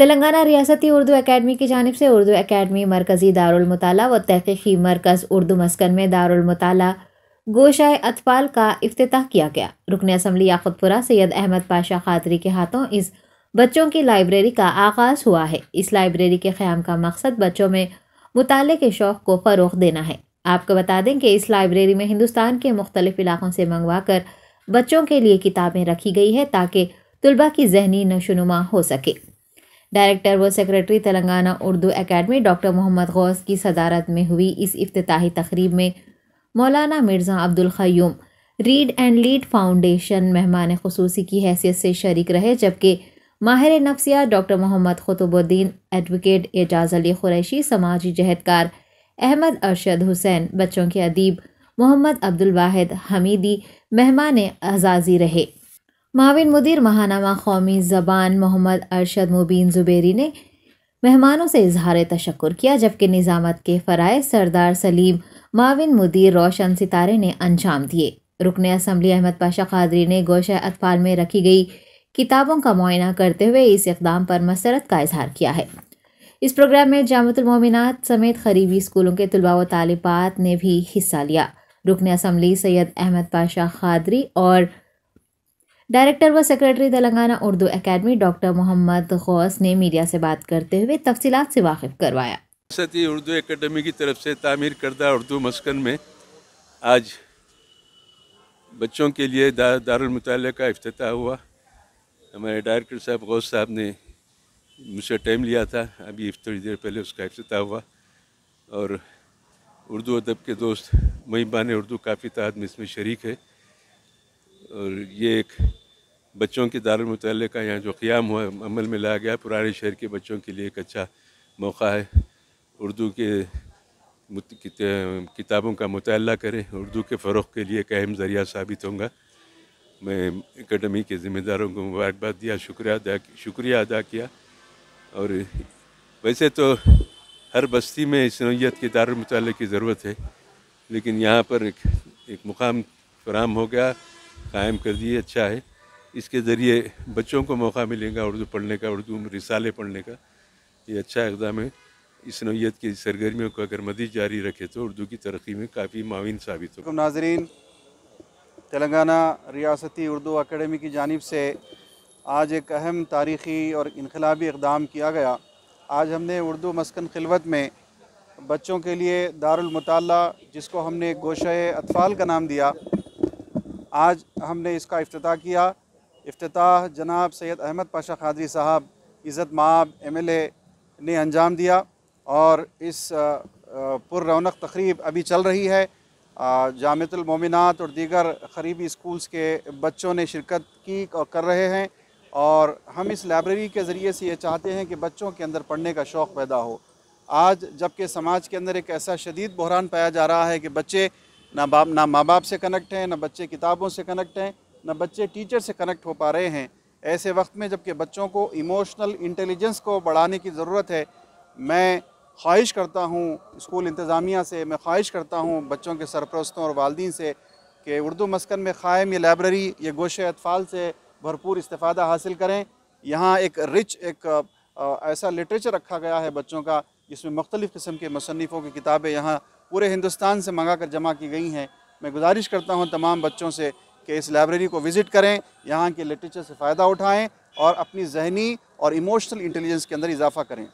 तेलंगाना रियासती उर्दू अकेडमी की जानब से उर्दू अकेडमी मरकज़ी दारमताल व तहकी मरकज़ उर्दू मस्कन में दारमताल गोशाए अतपाल का अफ्ताह किया गया रुकन असम्बली याकुतपुरा सैयद अहमद पाशा खातरी के हाथों इस बच्चों की लाइब्रेरी का आगाज़ हुआ है इस लाइब्रेरी के क़्याम का मकसद बच्चों में मुताले के शौक़ को फ़रोग देना है आपको बता दें कि इस लाइब्रेरी में हिंदुस्तान के मुख्तलिफ़ इलाक़ों से मंगवा कर बच्चों के लिए किताबें रखी गई है ताकि तलबा की जहनी नशोनुमा हो सके डायरेक्टर व secretary Telangana Urdu academy doctor Mohammed Ghouse की सदारत में हुई इस अफ्ताही तकरीब में मौलाना Mirza Abdul Qayyum read and lead foundation मेहमान खसूसी की हैसियत से शर्क रहे जबकि माहिर नफ्सिया डॉक्टर मोहम्मद खुतुबुद्दीन एडवोकेट एजाज अली कुरैशी समाजी जहदकार अहमद अरशद हुसैन बच्चों के अदीब मोहम्मद अब्दुल वाहिद हमीदी मेहमान अजाजी रहे माविन मुदीर महानामा कौमी ज़बान मोहम्मद अरशद मुबीन ज़ुबेरी ने मेहमानों से इजहार तशक्र किया जबकि निज़ामत के फ़राए सरदार सलीम माविन मुदीर रोशन सितारे ने अंजाम दिए रुकन असम्बली अहमद पाशा कादरी ने गोशा अतफाल में रखी गई किताबों का मुआयना करते हुए इस इकदाम पर मसरत का इजहार किया है इस प्रोग्राम में जामतुलमोमिनत समेत करीबी स्कूलों के तलबा व तालिबात ने भी हिस्सा लिया रुकन असम्बली सैयद अहमद पाशा खादरी और डायरेक्टर व secretary Telangana Urdu academy doctor Mohammed Ghouse ने मीडिया से बात करते हुए तफसीत से वाकिफ करवाया सती उर्दू अकेडमी की तरफ से तामीर करदा उर्दू मस्कन में आज बच्चों के लिए दा, दारमताल का अफ्ताह हुआ हमारे डायरेक्टर साहब गौस साहब ने मुझसे टाइम लिया था अभी थोड़ी देर पहले उसका अफ्ताह हुआ और उर्दू अदब के दोस्त महिमा ने उर्दू काफ़ी तादाद में इसमें शरीक है और ये एक बच्चों के दारमतल का यहाँ जो क़्याम हुआ अमल में लाया गया पुराने शहर के बच्चों के लिए एक अच्छा मौका है उर्दू के किताबों का मुताल करें उर्दू के फ़रोग के लिए एक अहम ज़रिया साबित होगा मैं अकेडमी के ज़िम्मेदारों को मुबारकबाद दिया शुक्रिया अदा शुक्रिया अदा किया और वैसे तो हर बस्ती में इस नोयत के दारमताल की ज़रूरत है लेकिन यहाँ पर एक एक मुकाम फ्राहम हो गया कायम कर दिए अच्छा है इसके ज़रिए बच्चों को मौका मिलेगा उर्दू पढ़ने का उर्दू रिसाले पढ़ने का ये अच्छा इकदाम है इस नोयत की सरगर्मियों को अगर मदी जारी रखे तो उर्दू की तरक्की में काफ़ी माविन साबित होगा नाजरीन तेलंगाना रियासती उर्दू अकेडमी की जानब से आज एक अहम तारीख़ी और इनकलाबी इकदाम किया गया आज हमने उर्दू मस्कन खिलवत में बच्चों के लिए दारुलमताल जिसको हमने गोशे अतफ़ाल का नाम दिया आज हमने इसका अफ्ताह किया अफ्ताह जनाब सैद अहमद पाशा खादरी साहब इज़्ज़त माब एम ने अंजाम दिया और इस पुर रौनक तकरीब अभी चल रही है जामतमोमिनत और दीगर करीबी स्कूल्स के बच्चों ने शिरकत की और कर रहे हैं और हम इस लाइब्रेरी के ज़रिए से ये चाहते हैं कि बच्चों के अंदर पढ़ने का शौक़ पैदा हो आज जबकि समाज के अंदर एक ऐसा शदीद बहरान पाया जा रहा है कि बच्चे ना बाप ना माँ बाप से कनेक्ट हैं ना बच्चे किताबों से कनेक्ट हैं न बच्चे टीचर से कनेक्ट हो पा रहे हैं ऐसे वक्त में जबकि बच्चों को इमोशनल इंटेलिजेंस को बढ़ाने की ज़रूरत है मैं ख्वाहिश करता हूँ स्कूल इंतज़ामिया से मैं ख्वाहिश करता हूँ बच्चों के सरपरस्तों और वालदीन से कि उर्दू मस्कन में क़ायम ये लाइब्रेरी ये गोशे अतफ़ाल से भरपूर इस्ता हासिल करें यहाँ एक रिच एक ऐसा लिटरेचर रखा गया है बच्चों का जिसमें मुख्तलिफ़ किस्म के मुसनफ़ों की किताबें यहाँ पूरे हिंदुस्तान से मंगा कर जमा की गई हैं मैं गुजारिश करता हूँ तमाम बच्चों से कि इस लाइब्रेरी को विज़िट करें यहाँ के लिटरेचर से फ़ायदा उठाएँ और अपनी जहनी और इमोशनल इंटेलिजेंस के अंदर इजाफा करें